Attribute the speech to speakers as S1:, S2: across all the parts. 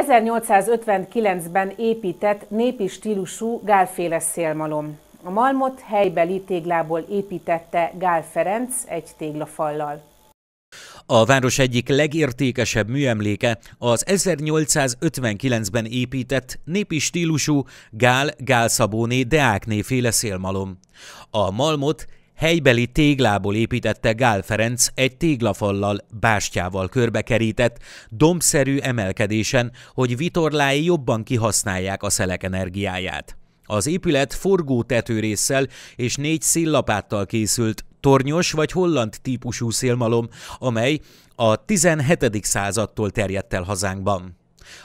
S1: 1859-ben épített népi stílusú gálféle szélmalom. A malmot helybeli téglából építette Gál Ferenc egy téglafallal. A város egyik legértékesebb műemléke az 1859-ben épített népi stílusú Gál Gálszabóné Deákné féle szélmalom. A malmot helybeli téglából építette Gál Ferenc egy téglafallal, bástyával körbekerített, dombszerű emelkedésen, hogy vitorlái jobban kihasználják a szelek energiáját. Az épület forgó tetőrészsel és négy szillapáttal készült, tornyos vagy holland típusú szélmalom, amely a 17. századtól terjedt el hazánkban.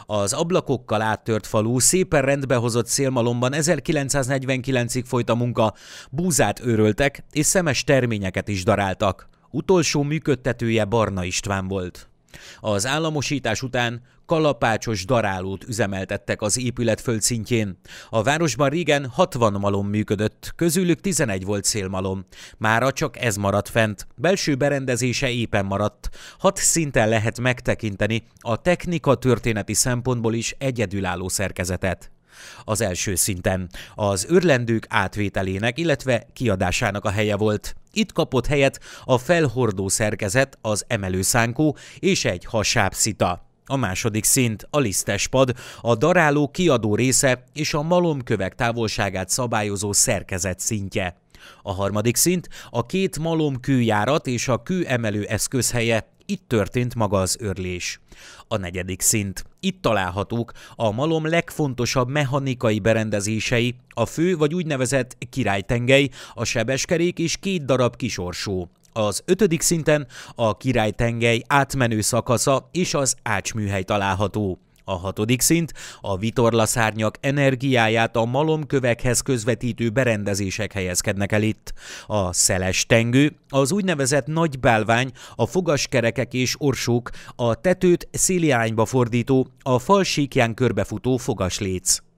S1: Az ablakokkal áttört falu szépen rendbehozott szélmalomban 1949-ig folyt a munka, búzát őröltek és szemes terményeket is daráltak. Utolsó működtetője Barna István volt. Az államosítás után kalapácsos darálót üzemeltettek az épület földszintjén. A városban régen 60 malom működött, közülük 11 volt szélmalom. Mára csak ez maradt fent, belső berendezése éppen maradt. Hat szinten lehet megtekinteni a technika történeti szempontból is egyedülálló szerkezetet. Az első szinten az örlendők átvételének, illetve kiadásának a helye volt. Itt kapott helyet a felhordó szerkezet, az emelőszánkó és egy hasábszita. A második szint a lisztes pad, a daráló kiadó része és a malomkövek távolságát szabályozó szerkezet szintje. A harmadik szint a két malomkőjárat és a kőemelő eszközhelye, itt történt maga az örlés. A negyedik szint. Itt találhatók a malom legfontosabb mechanikai berendezései, a fő vagy úgynevezett királytengely, a sebeskerék és két darab kisorsó. Az ötödik szinten a királytengely átmenő szakasza és az ácsműhely található. A hatodik szint a vitorlaszárnyak energiáját a malomkövekhez közvetítő berendezések helyezkednek el itt. A szeles tengő, az úgynevezett nagy bálvány, a fogaskerekek és orsók, a tetőt széliányba fordító, a fal síkján körbefutó fogasléc.